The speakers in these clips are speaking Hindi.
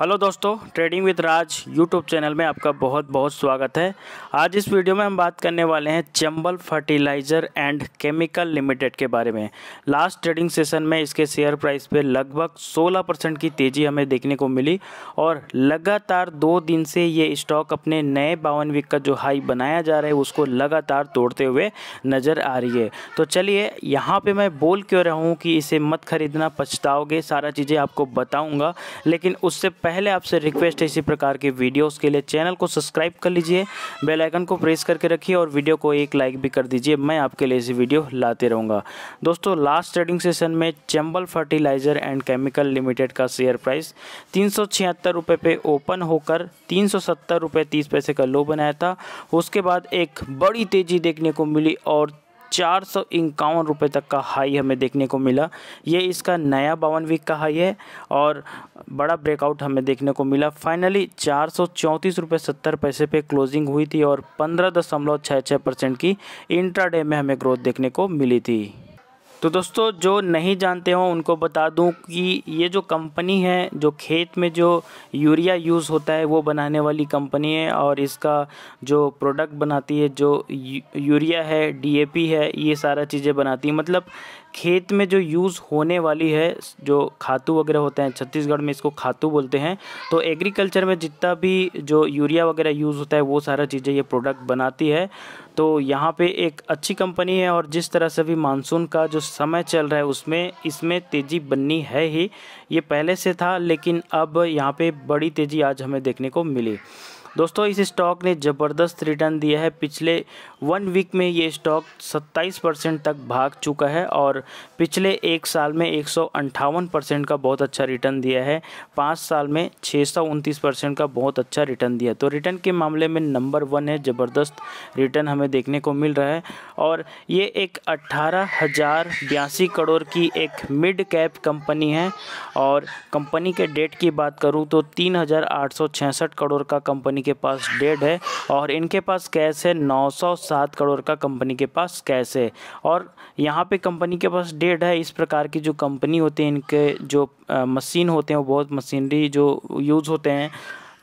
हेलो दोस्तों trading with Raj YouTube channel में आपका बहुत बहुत स्वागत है आज इस वीडियो में हम बात करने वाले हैं Chambal fertiliser and chemical limited के बारे में लास्ट ट्रेडिंग सेशन में इसके शेयर प्राइस पे लगभग 16 परसेंट की तेज़ी हमें देखने को मिली और लगातार दो दिन से ये स्टॉक अपने नए बावन वीक का जो हाई बनाया जा रहा है उसको लगातार तोड़ते हुए नज़र आ रही है तो चलिए यहाँ पर मैं बोल क्यों रहा हूँ कि इसे मत खरीदना पछताओगे सारा चीज़ें आपको बताऊँगा लेकिन उससे पहले आपसे रिक्वेस्ट है इसी प्रकार के वीडियोस के लिए चैनल को सब्सक्राइब कर लीजिए बेल आइकन को प्रेस करके रखिए और वीडियो को एक लाइक भी कर दीजिए मैं आपके लिए ऐसी वीडियो लाते रहूँगा दोस्तों लास्ट ट्रेडिंग सेशन में Chambal fertiliser and chemical limited का शेयर प्राइस तीन सौ पे ओपन होकर तीन सौ तीस पैसे का लो बनाया था उसके बाद एक बड़ी तेज़ी देखने को मिली और चार सौ इक्यावन रुपये तक का हाई हमें देखने को मिला ये इसका नया बावन वीक का हाई है और बड़ा ब्रेकआउट हमें देखने को मिला फाइनली चार सौ चौंतीस रुपये सत्तर पैसे पे क्लोजिंग हुई थी और पंद्रह दशमलव छः छः परसेंट की इंट्राडे में हमें ग्रोथ देखने को मिली थी तो दोस्तों जो नहीं जानते हों उनको बता दूं कि ये जो कंपनी है जो खेत में जो यूरिया यूज़ होता है वो बनाने वाली कंपनी है और इसका जो प्रोडक्ट बनाती है जो यूरिया है डीएपी है ये सारा चीज़ें बनाती है मतलब खेत में जो यूज़ होने वाली है जो खातू वगैरह होते हैं छत्तीसगढ़ में इसको खातू बोलते हैं तो एग्रीकल्चर में जितना भी जो यूरिया वगैरह यूज़ होता है वो सारा चीज़ें ये प्रोडक्ट बनाती है तो यहाँ पे एक अच्छी कंपनी है और जिस तरह से भी मानसून का जो समय चल रहा है उसमें इसमें तेज़ी बननी है ही ये पहले से था लेकिन अब यहाँ पर बड़ी तेज़ी आज हमें देखने को मिली दोस्तों इस स्टॉक ने ज़बरदस्त रिटर्न दिया है पिछले वन वीक में ये स्टॉक 27 परसेंट तक भाग चुका है और पिछले एक साल में एक परसेंट का बहुत अच्छा रिटर्न दिया है पाँच साल में छः परसेंट का बहुत अच्छा रिटर्न दिया तो रिटर्न के मामले में नंबर वन है ज़बरदस्त रिटर्न हमें देखने को मिल रहा है और ये एक अट्ठारह करोड़ की एक मिड कैप कंपनी है और कंपनी के डेट की बात करूँ तो तीन करोड़ का कंपनी के पास डेड है और इनके पास कैश है सात करोड़ का कंपनी के पास कैश है और यहाँ पे कंपनी के पास डेड है इस प्रकार की जो कंपनी होती है इनके जो मशीन होते हैं वो बहुत मशीनरी जो यूज़ होते हैं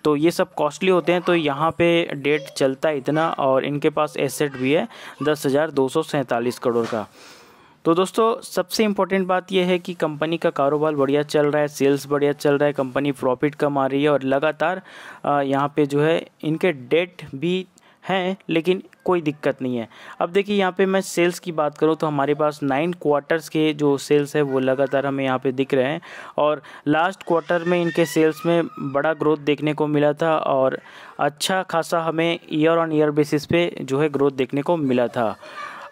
तो ये सब कॉस्टली होते हैं तो यहाँ पे डेट चलता है इतना और इनके पास एसेट भी है दस हज़ार दो सौ सैंतालीस करोड़ का तो दोस्तों सबसे इम्पोर्टेंट बात यह है कि कंपनी का कारोबार बढ़िया चल रहा है सेल्स बढ़िया चल रहा है कंपनी प्रॉफिट कमा रही है और लगातार यहाँ पे जो है इनके डेट भी हैं लेकिन कोई दिक्कत नहीं है अब देखिए यहाँ पे मैं सेल्स की बात करूँ तो हमारे पास नाइन क्वार्टर्स के जो सेल्स है वो लगातार हमें यहाँ पे दिख रहे हैं और लास्ट क्वार्टर में इनके सेल्स में बड़ा ग्रोथ देखने को मिला था और अच्छा खासा हमें ईयर ऑन ईयर बेसिस पे जो है ग्रोथ देखने को मिला था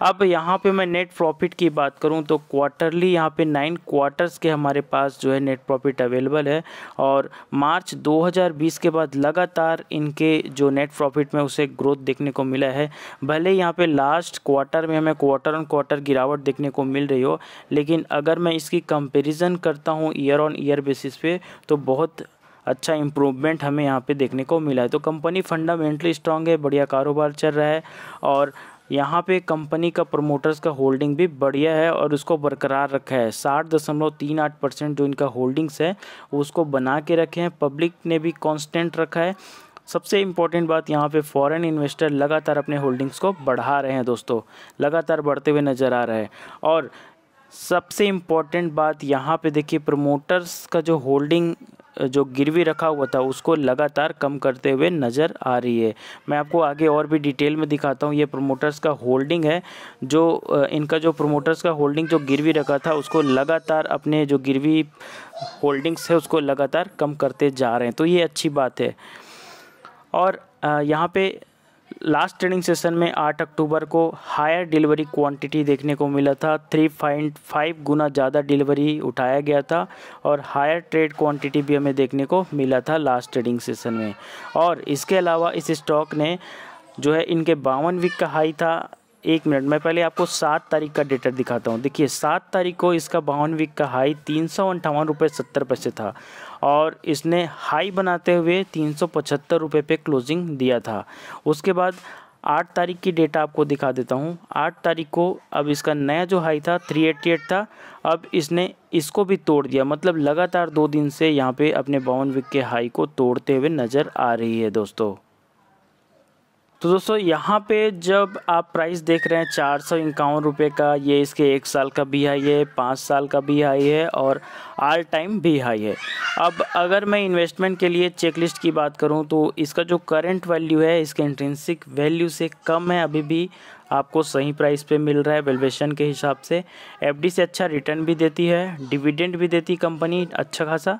अब यहाँ पे मैं नेट प्रॉफिट की बात करूँ तो क्वार्टरली यहाँ पे नाइन क्वार्टर्स के हमारे पास जो है नेट प्रॉफिट अवेलेबल है और मार्च 2020 के बाद लगातार इनके जो नेट प्रॉफिट में उसे ग्रोथ देखने को मिला है भले यहाँ पे लास्ट क्वार्टर में हमें क्वार्टर ऑन क्वार्टर गिरावट देखने को मिल रही हो लेकिन अगर मैं इसकी कंपेरिजन करता हूँ ईयर ऑन ईयर बेसिस पे तो बहुत अच्छा इम्प्रूवमेंट हमें यहाँ पे देखने को मिला है तो कंपनी फंडामेंटली स्ट्रांग है बढ़िया कारोबार चल रहा है और यहाँ पे कंपनी का प्रमोटर्स का होल्डिंग भी बढ़िया है और उसको बरकरार रखा है साठ दशमलव तीन आठ परसेंट जो इनका होल्डिंग्स है उसको बना के रखे हैं पब्लिक ने भी कांस्टेंट रखा है सबसे इम्पॉर्टेंट बात यहाँ पे फॉरेन इन्वेस्टर लगातार अपने होल्डिंग्स को बढ़ा रहे हैं दोस्तों लगातार बढ़ते हुए नज़र आ रहे हैं और सबसे इम्पॉर्टेंट बात यहाँ पे देखिए प्रमोटर्स का जो होल्डिंग जो गिरवी रखा हुआ था उसको लगातार कम करते हुए नज़र आ रही है मैं आपको आगे और भी डिटेल में दिखाता हूँ ये प्रोमोटर्स का होल्डिंग है जो इनका जो प्रोमोटर्स का होल्डिंग जो गिरवी रखा था उसको लगातार अपने जो गिरवी होल्डिंग्स है उसको लगातार कम करते जा रहे हैं तो ये अच्छी बात है और यहाँ पे लास्ट ट्रेडिंग सेशन में 8 अक्टूबर को हायर डिलीवरी क्वांटिटी देखने को मिला था 3.5 गुना ज़्यादा डिलीवरी उठाया गया था और हायर ट्रेड क्वांटिटी भी हमें देखने को मिला था लास्ट ट्रेडिंग सेशन में और इसके अलावा इस स्टॉक ने जो है इनके बावन वीक का हाई था एक मिनट मैं पहले आपको सात तारीख का डेटा दिखाता हूँ देखिए सात तारीख को इसका बावन वीक का हाई तीन सौ अंठावन रुपये सत्तर पैसे था और इसने हाई बनाते हुए तीन सौ पचहत्तर रुपये पे क्लोजिंग दिया था उसके बाद आठ तारीख की डेटा आपको दिखा देता हूँ आठ तारीख को अब इसका नया जो हाई था थ्री एट्टी एट था अब इसने इसको भी तोड़ दिया मतलब लगातार दो दिन से यहाँ पे अपने बावन वीक के हाई को तोड़ते हुए नज़र आ रही है दोस्तों तो दोस्तों यहाँ पे जब आप प्राइस देख रहे हैं चार सौ इक्यावन रुपये का ये इसके एक साल का भी हाई है पाँच साल का भी हाई है और आल टाइम भी हाई है अब अगर मैं इन्वेस्टमेंट के लिए चेकलिस्ट की बात करूँ तो इसका जो करंट वैल्यू है इसके इंट्रेंसिक वैल्यू से कम है अभी भी आपको सही प्राइस पे मिल रहा है वेलवेशन के हिसाब से एफडी से अच्छा रिटर्न भी देती है डिविडेंड भी देती कंपनी अच्छा खासा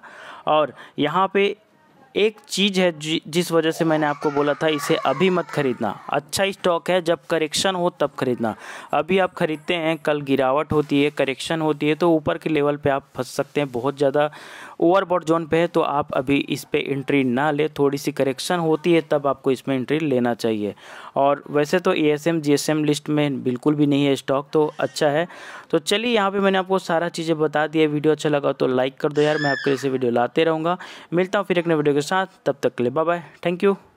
और यहाँ पे एक चीज़ है जिस वजह से मैंने आपको बोला था इसे अभी मत खरीदना अच्छा स्टॉक है जब करेक्शन हो तब खरीदना अभी आप खरीदते हैं कल गिरावट होती है करेक्शन होती है तो ऊपर के लेवल पे आप फंस सकते हैं बहुत ज़्यादा ओवरबॉड जोन पे है तो आप अभी इस पर एंट्री ना ले थोड़ी सी करेक्शन होती है तब आपको इसमें एंट्री लेना चाहिए और वैसे तो A S M G S M list में बिल्कुल भी नहीं है स्टॉक तो अच्छा है तो चलिए यहाँ पर मैंने आपको सारा चीज़ें बता दी है वीडियो अच्छा लगा तो लाइक कर दो यार मैं आपके लिए वीडियो लाते रहूँगा मिलता हूँ फिर एक नए वीडियो के साथ तब तक के लिए बाय बाय थैंक यू